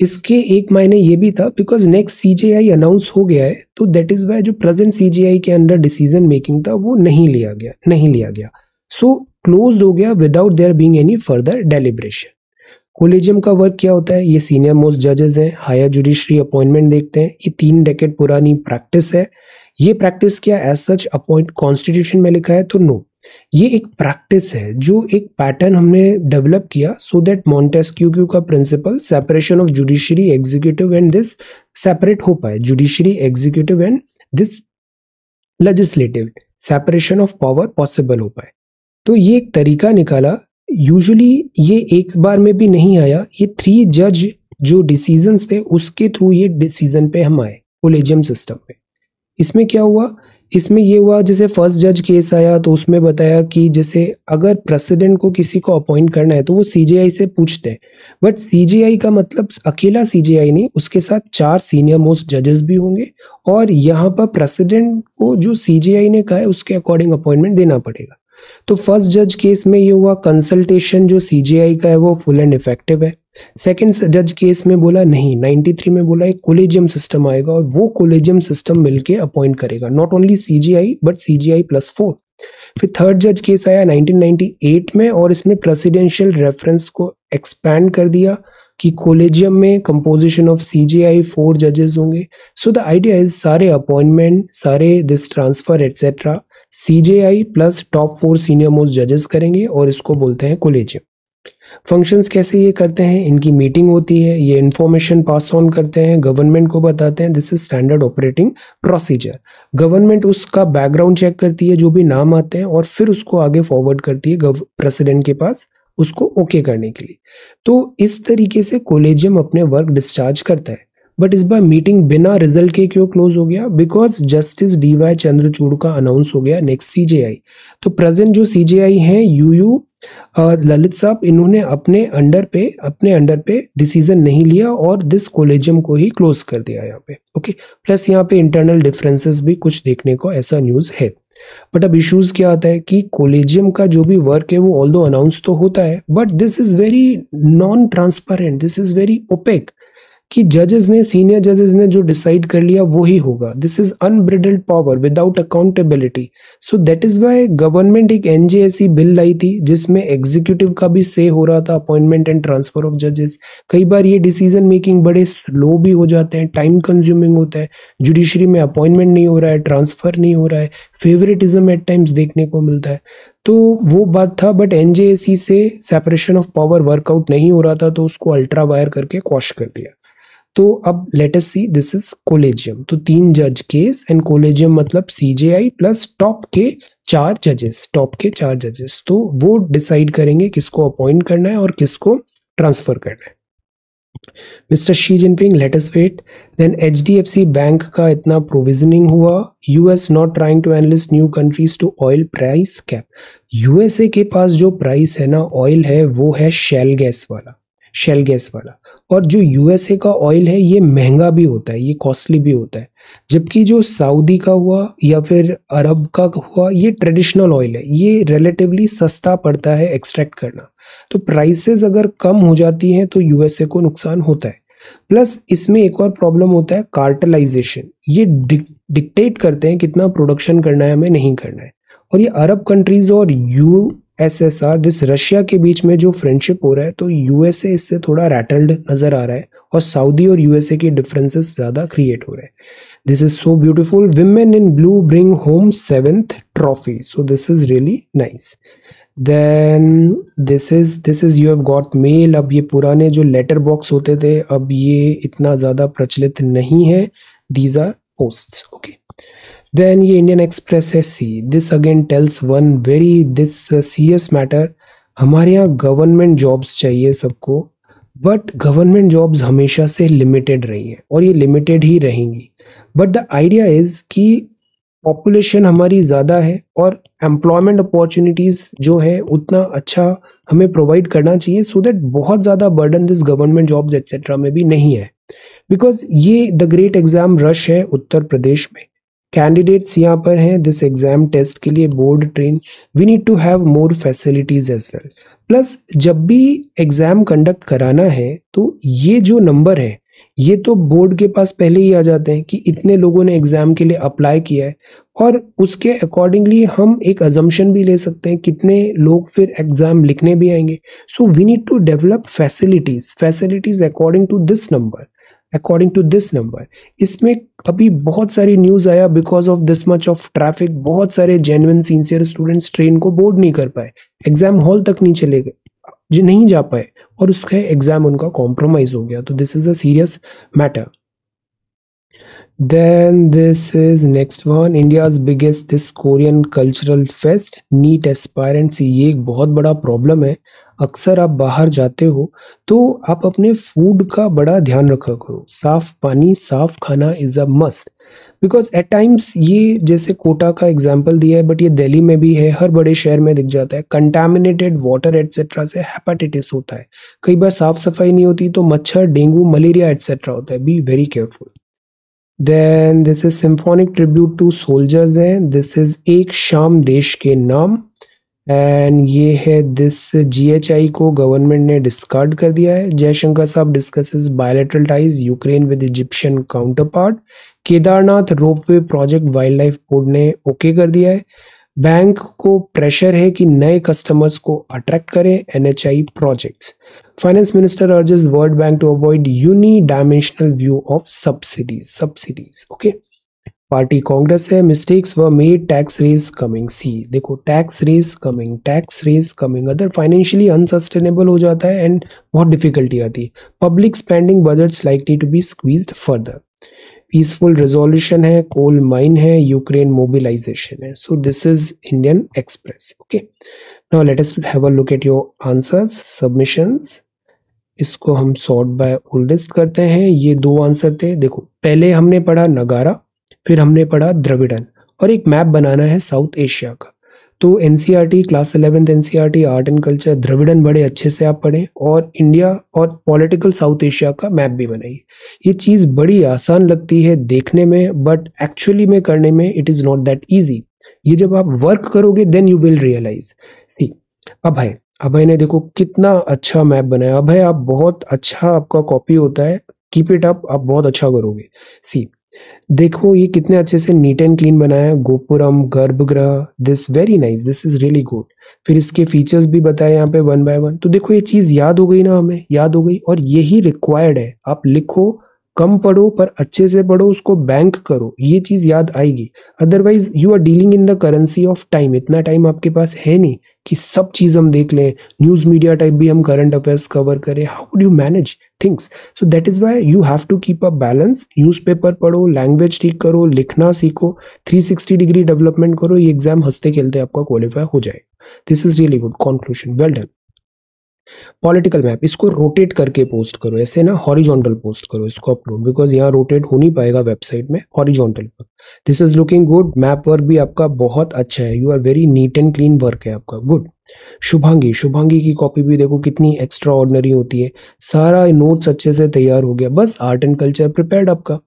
इसके एक मायने ये भी था बिकॉज नेक्स्ट सीजेआई अनाउंस हो गया है तो दैट इज वाई जो प्रेजेंट सीजेआई के अंडर डिसीजन मेकिंग था वो नहीं लिया गया नहीं लिया गया सो so, क्लोज हो गया without there being any further deliberation collegium का वर्क क्या होता है ये सीनियर मोस्ट जजेस हैं हायर जुडिशरी अपॉइंटमेंट देखते हैं ये तीन डेकेट पुरानी प्रैक्टिस है ये प्रैक्टिस क्या एज सच अपॉइंट कॉन्स्टिट्यूशन में लिखा है तो नो ये एक प्रैक्टिस है जो एक पैटर्न हमने डेवलप किया सो दैट मॉन्टेस्क्यू का principle separation of judiciary executive and this separate हो पाए judiciary executive and this legislative separation of power possible हो पाए तो ये एक तरीका निकाला यूजुअली ये एक बार में भी नहीं आया ये थ्री जज जो डिसीजन थे उसके थ्रू ये डिसीजन पे हम आए कोलेजियम सिस्टम पे इसमें क्या हुआ इसमें ये हुआ जैसे फर्स्ट जज केस आया तो उसमें बताया कि जैसे अगर प्रेसिडेंट को किसी को अपॉइंट करना है तो वो सीजेआई से पूछते हैं बट सीजेआई का मतलब अकेला सीजेआई नहीं उसके साथ चार सीनियर मोस्ट जजेस भी होंगे और यहाँ पर प्रेसिडेंट को जो सीजेआई ने कहा है उसके अकॉर्डिंग अपॉइंटमेंट देना पड़ेगा तो फर्स्ट जज केस में ये हुआ कंसल्टेशन जो सीजीआई का है वो फुल एंड इफेक्टिव है सेकेंड जज केस में बोला नहीं 93 में बोला एक कोलेजियम सिस्टम आएगा और वो कोलेजियम सिस्टम मिलके अपॉइंट करेगा not only CJI but CJI plus four फिर थर्ड जज केस आया 1998 में और इसमें प्रेसिडेंशियल रेफरेंस को एक्सपैंड कर दिया कि कोलेजियम में कंपोजिशन ऑफ सीजीआई फोर जजेस होंगे सो द आइडिया इज सारे अपॉइंटमेंट सारे this transfer etcetera CJI plus top four senior most जजेस करेंगे और इसको बोलते हैं कोलेजियम फंक्शंस कैसे ये करते हैं इनकी मीटिंग होती है ये इन्फॉर्मेशन पास ऑन करते हैं गवर्नमेंट को बताते हैं this is standard operating procedure government उसका बैकग्राउंड चेक करती है जो भी नाम आते हैं और फिर उसको आगे फॉरवर्ड करती है प्रेसिडेंट के पास उसको ओके okay करने के लिए तो इस तरीके से कोलेजियम अपने वर्क डिस्चार्ज करता है बट इस बार मीटिंग बिना रिजल्ट के क्यों क्लोज हो गया because justice D Y Chandrachud का अनाउंस हो गया नेक्स्ट सीजेआई तो प्रेजेंट जो सीजेआई है यू यू ललित साहब इन्होंने अपने अंडर पे अपने अंडर पे डिसीजन नहीं लिया और दिस कोलेजियम को ही क्लोज कर दिया यहाँ पे ओके प्लस यहाँ पे इंटरनल डिफरेंसेस भी कुछ देखने को ऐसा न्यूज़ है बट अब इश्यूज क्या आता है कि कोलेजियम का जो भी वर्क है वो ऑल अनाउंस तो होता है but this is very non transparent this is very opaque कि जजेस ने सीनियर जजेस ने जो डिसाइड कर लिया वो ही होगा this is unbridled power without accountability so that is why government एक एन बिल e लाई थी जिसमें एग्जीक्यूटिव का भी से हो रहा था अपॉइंटमेंट एंड ट्रांसफर ऑफ जजेस कई बार ये डिसीजन मेकिंग बड़े स्लो भी हो जाते हैं टाइम कंज्यूमिंग होता है जुडिशरी में अपॉइंटमेंट नहीं हो रहा है ट्रांसफर नहीं हो रहा है फेवरेटिज्म एट टाइम्स देखने को मिलता है तो वो बात था बट एन e से सेपरेशन ऑफ पावर वर्कआउट नहीं हो रहा था तो उसको अल्ट्रा वायर करके क्वाश कर दिया तो अब latest see this is collegium तो तीन जज केस एंड कोलेजियम मतलब सीजेआई प्लस टॉप के चार जजेस टॉप के चार जजेस तो वो डिसाइड करेंगे किसको अपॉइंट करना है और किसको ट्रांसफर करना है mister Xi Jinping latest wait then H D F C bank का इतना प्रोविजनिंग हुआ US not trying to enlist new countries to oil price cap USA के पास जो प्राइस है ना ऑयल है वो है शेल गैस वाला शेल गैस वाला और जो यूएसए का ऑयल है ये महंगा भी होता है ये कॉस्टली भी होता है जबकि जो सऊदी का हुआ या फिर अरब का हुआ ये ट्रेडिशनल ऑयल है ये रिलेटिवली सस्ता पड़ता है एक्सट्रैक्ट करना तो प्राइसेस अगर कम हो जाती हैं तो यूएसए को नुकसान होता है प्लस इसमें एक और प्रॉब्लम होता है कार्टलाइजेशन ये डिक, डिक्टेट करते हैं कितना प्रोडक्शन करना है हमें नहीं करना है और ये अरब कंट्रीज और यू एसएसआर दिस रशिया के बीच में जो फ्रेंडशिप हो रहा है तो यूएसए इससे थोड़ा रैटल्ड नजर आ रहा है और सऊदी और यूएसए के डिफरेंसेस ज़्यादा क्रिएट हो रहे हैं this is so beautiful women in blue bring home seventh trophy so this is really nice then this is this is you have got mail अब ये पुराने जो लेटर बॉक्स होते थे अब ये इतना ज़्यादा प्रचलित नहीं है these are post okay then ये इंडियन एक्सप्रेस है see this again tells one very this serious matter हमारे यहाँ गवर्नमेंट जॉब्स चाहिए सबको बट गवर्नमेंट जॉब्स हमेशा से लिमिटेड रही है और ये लिमिटेड ही रहेंगी बट द आइडिया इज कि पॉपुलेशन हमारी ज़्यादा है और एम्प्लॉयमेंट अपॉर्चुनिटीज़ जो है उतना अच्छा हमें प्रोवाइड करना चाहिए सो so दैट बहुत ज़्यादा burden this government jobs etcetera में भी नहीं है बिकॉज ये द ग्रेट एग्ज़ाम रश है उत्तर प्रदेश में कैंडिडेट्स यहाँ पर हैं दिस एग्जाम टेस्ट के लिए board train we need to have more facilities as well plus जब भी एग्जाम कंडक्ट कराना है तो ये जो नंबर है ये तो बोर्ड के पास पहले ही आ जाते हैं कि इतने लोगों ने एग्जाम के लिए अप्लाई किया है और उसके अकॉर्डिंगली हम एक अजम्पन भी ले सकते हैं कितने लोग फिर एग्जाम लिखने भी आएंगे so we need to develop facilities facilities according to this number according to this number इसमें अभी बहुत सारी न्यूज़ आया because of this much of traffic बहुत सारे जेनुअन सीनियर स्टूडेंट्स ट्रेन को बोर्ड नहीं कर पाए एग्जाम हॉल तक नहीं चले गए जो नहीं जा पाए और उसका एग्जाम उनका कॉम्प्रोमाइज हो गया तो this is a serious matter then this is next one India's biggest this Korean cultural fest NEET aspirant ये एक बहुत बड़ा प्रॉब्लम है अक्सर आप बाहर जाते हो तो आप अपने फूड का बड़ा ध्यान रखा करो साफ पानी साफ खाना is a must because at times ये जैसे कोटा का एग्जाम्पल दिया है बट ये दिल्ली में भी है हर बड़े शहर में दिख जाता है कंटेमिनेटेड वाटर एट्सेट्रा से हेपाटाइटिस होता है कई बार साफ सफाई नहीं होती तो मच्छर डेंगू मलेरिया एट्सेट्रा होता है be very careful then this is symphonic tribute to soldiers है दिस इज एक शाम देश के नाम एंड ये है दिस जीएचआई को गवर्नमेंट ने डिस्कार्ड कर दिया है जयशंकर साहब discusses bilateral ties Ukraine with Egyptian counterpart Kedarnath ropeway project wildlife board ने ओके कर दिया है बैंक को प्रेशर है कि नए कस्टमर्स को अट्रैक्ट करें NHAI projects finance minister urges world bank to avoid unidimensional view of subsidies subsidies okay okay? Party Congress है mistakes we made tax raise coming see देखो tax raise coming tax raise coming other financially unsustainable हो जाता है and बहुत difficulty आती है public spending budgets likely to be squeezed further peaceful resolution है coal mine है यूक्रेन मोबिलाइजेशन है so this is Indian express okay now let us have a look at your answers submissions इसको हम sort by oldest करते हैं ये दो answer थे देखो पहले हमने पढ़ा नगारा फिर हमने पढ़ा द्रविडन और एक मैप बनाना है साउथ एशिया का तो N class eleventh N art and culture Dravidian बड़े अच्छे से आप पढ़ें और इंडिया और पॉलिटिकल साउथ एशिया का मैप भी बनाइए ये चीज़ बड़ी आसान लगती है देखने में बट एक्चुअली में करने में it is not that easy ये जब आप वर्क करोगे then you will realise see Abhay Abhay ने देखो कितना अच्छा मैप बनाया अभय आप बहुत अच्छा आपका कॉपी होता है कीप इट अप आप बहुत अच्छा करोगे सी देखो ये कितने अच्छे से नीट एंड क्लीन बनाया है gopuram garbhagriha this very nice this is really good फिर इसके फीचर्स भी बताए यहाँ पे वन बाय वन तो देखो ये चीज़ याद हो गई ना हमें याद हो गई और यही रिक्वायर्ड है आप लिखो कम पढ़ो पर अच्छे से पढ़ो उसको बैंक करो ये चीज़ याद आएगी otherwise you are dealing in the currency of time इतना टाइम आपके पास है नहीं कि सब चीज़ हम देख लें न्यूज़ मीडिया टाइप भी हम करंट अफेयर्स कवर करें how do you manage things so that is why you have to keep a balance paper पढ़ो लैंग्वेज ठीक करो लिखना सीखो थ्री सिक्सटी डिग्री डेवलपमेंट करो ये एग्जाम हंसते खेलते आपका क्वालिफाई हो जाएगा this is really good conclusion well done political map इसको रोटेट करके पोस्ट करो ऐसे ना हॉरिजॉन्टल पोस्ट करो इसको अपलोड बिकॉज यहाँ रोटेट हो नहीं पाएगा वेबसाइट में हॉरिजॉन्टल पर this is looking good map work भी आपका बहुत अच्छा है you are very neat and clean work है आपका गुड शुभांगी शुभांगी की कॉपी भी देखो कितनी एक्स्ट्रा ऑर्डनरी होती है सारा नोट्स अच्छे से तैयार हो गया बस आर्ट एंड कल्चर प्रिपेयर्ड आपका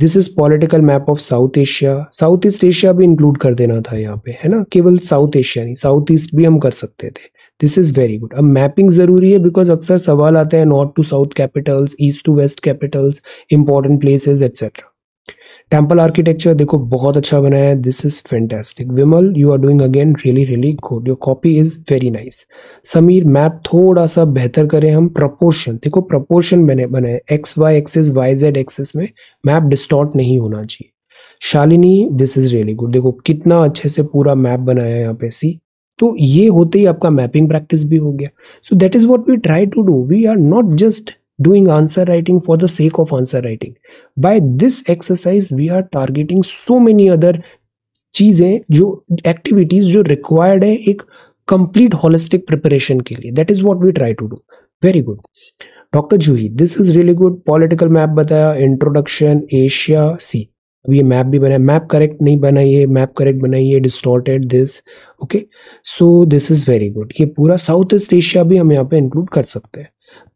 this is political map of South Asia South east Asia भी इंक्लूड कर देना था यहाँ पे है ना केवल साउथ एशिया नहीं साउथ ईस्ट भी हम कर सकते थे दिस इज़ वेरी गुड अब मैपिंग ज़रूरी है बिकॉज अक्सर सवाल आते हैं north to south capitals east to west capitals important places etcetera temple architecture देखो बहुत अच्छा बनाया है this is fantastic Vimal you are doing again really really good your copy is very nice Sameer map थोड़ा सा बेहतर करें हम प्रपोर्शन देखो प्रपोर्शन मैंने बनाए X Y axis Y Z axis में मैप डिस्टॉर्ट नहीं होना चाहिए Shalini this is really good देखो कितना अच्छे से पूरा मैप बनाया है यहाँ पे सी तो ये होते ही आपका मैपिंग प्रैक्टिस भी हो गया so that is what we try to do we are not just doing answer writing for the sake of answer writing by this exercise we are targeting so many other चीज़ें जो activities जो required है एक complete holistic preparation के लिए that is what we try to do very good doctor Juhi this is really good political map बताया introduction Asia see अब तो ये मैप भी बना है मैप करेक्ट नहीं बना ये मैप करेक्ट बना ये distorted this okay so this is very good ये पूरा साउथ ईस्ट एशिया भी हम यहाँ पे इंक्लूड कर सकते हैं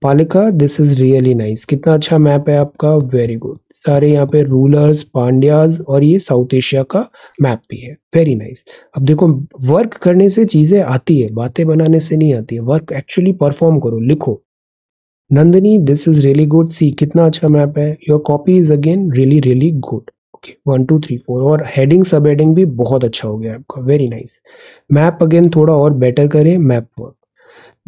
पालिका दिस इज़ रियली नाइस कितना अच्छा मैप है आपका वेरी गुड सारे यहाँ पे रूलर्स पांड्याज और ये साउथ एशिया का मैप भी है वेरी नाइस nice. अब देखो वर्क करने से चीज़ें आती है बातें बनाने से नहीं आती है वर्क एक्चुअली परफॉर्म करो लिखो Nandini this is really good see कितना अच्छा मैप है your copy is again really really good okay one two three four और हेडिंग सब हेडिंग भी बहुत अच्छा हो गया आपका वेरी नाइस मैप अगेन थोड़ा और बेटर करें map work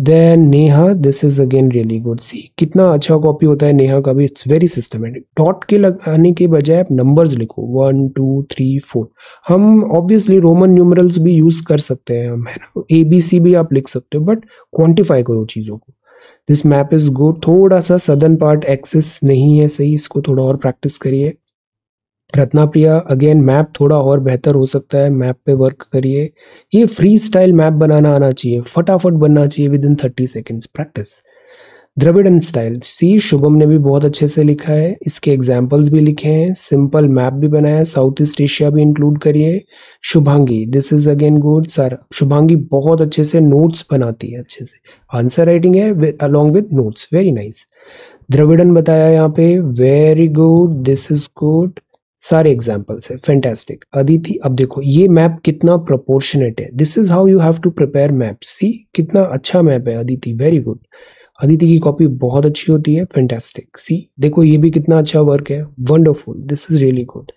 then Neha this is again really good see कितना अच्छा कॉपी होता है नेहा का भी इट्स वेरी सिस्टमेटिक डॉट के लगाने के बजाय आप नंबर्स लिखो वन टू थ्री फोर हम ऑब्वियसली रोमन न्यूमरल्स भी यूज कर सकते हैं हम है ना ए बी सी भी आप लिख सकते हो बट क्वान्टिफाई करो चीज़ों को दिस मैप इज गुड थोड़ा सा सदन पार्ट एक्सेस नहीं है सही इसको थोड़ा और प्रैक्टिस करिए रत्ना प्रिया अगेन मैप थोड़ा और बेहतर हो सकता है मैप पे वर्क करिए ये फ्री स्टाइल मैप बनाना आना चाहिए फटाफट बनना चाहिए within thirty seconds practice Dravidian style see Shubham ने भी बहुत अच्छे से लिखा है इसके एग्जाम्पल्स भी लिखे हैं सिंपल मैप भी बनाया है साउथ ईस्ट एशिया भी इंक्लूड करिए Shubhangi this is again good sir Shubhangi बहुत अच्छे से नोट्स बनाती है अच्छे से आंसर राइटिंग है along with notes very nice Dravidian बताया यहाँ पे very good this is good सारे एग्जाम्पल्स है फैंटेस्टिक अदिति अब देखो ये मैप कितना प्रोपोर्शनेट है this is how you have to prepare map see कितना अच्छा मैप है अदिति वेरी गुड अदिति की कॉपी बहुत अच्छी होती है फैंटेस्टिक सी देखो ये भी कितना अच्छा वर्क है wonderful this is really good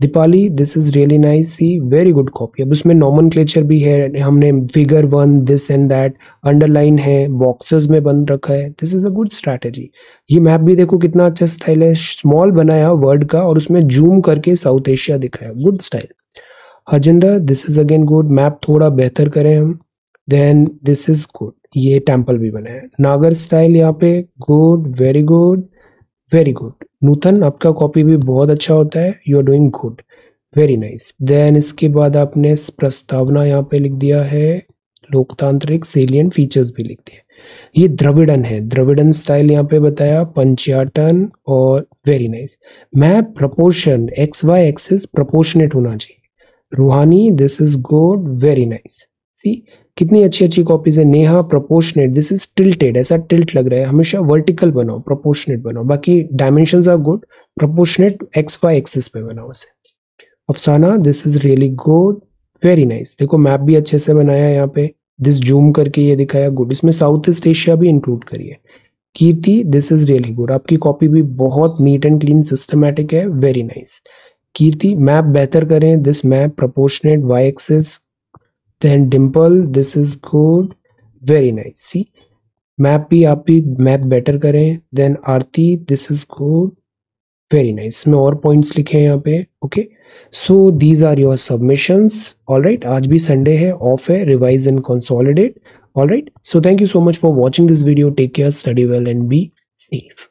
Deepali this is really nice see very good copy अब उसमें नॉमन क्लेचर भी है हमने figure one this and that underline है बॉक्सेस में बंद रखा है this is a good strategy ये मैप भी देखो कितना अच्छा स्टाइल है स्मॉल बनाया वर्ड का और उसमें जूम करके साउथ एशिया दिखाया good style Harjinder this is again good map थोड़ा बेहतर करें हम देन दिस इज गुड ये टेम्पल भी बनाया नागर स्टाइल यहाँ पे good very good very good Nutan आपका कॉपी भी बहुत अच्छा होता है you are doing good very nice then इसके बाद आपने प्रस्तावना यहाँ पे लिख दिया है लोकतांत्रिक सेलियन फीचर्स भी लिख दिया ये द्रविडन है द्रविडन स्टाइल यहाँ पे बताया पंचाटन और वेरी नाइस मैं proportion X Y axis proportionate होना चाहिए Roohani this is good very nice see कितनी अच्छी अच्छी कॉपीज है Neha proportionate this is tilted ऐसा टिल्ट लग रहा है हमेशा वर्टिकल बनाओ प्रोपोर्शनेट बनाओ बाकी dimension are good proportionate X Y axis पे बनाओ इसे Afsana this is really good very nice देखो मैप भी अच्छे से बनाया यहाँ पे दिस जूम करके ये दिखाया गुड इसमें साउथ ईस्ट एशिया भी इंक्लूड करिए Kirti this is really good आपकी कॉपी भी बहुत नीट एंड क्लीन सिस्टमैटिक है वेरी नाइस कीर्ति मैप बेहतर करें this map proportionate Y axis then dimple this is good very nice see map भी आप भी मैप बेटर करें then Aarti this is good very nice इसमें और पॉइंट्स लिखे हैं यहाँ पे okay so these are your submissions alright आज भी संडे है ऑफ है revise and consolidate alright so thank you so much for watching this video take care study well and be safe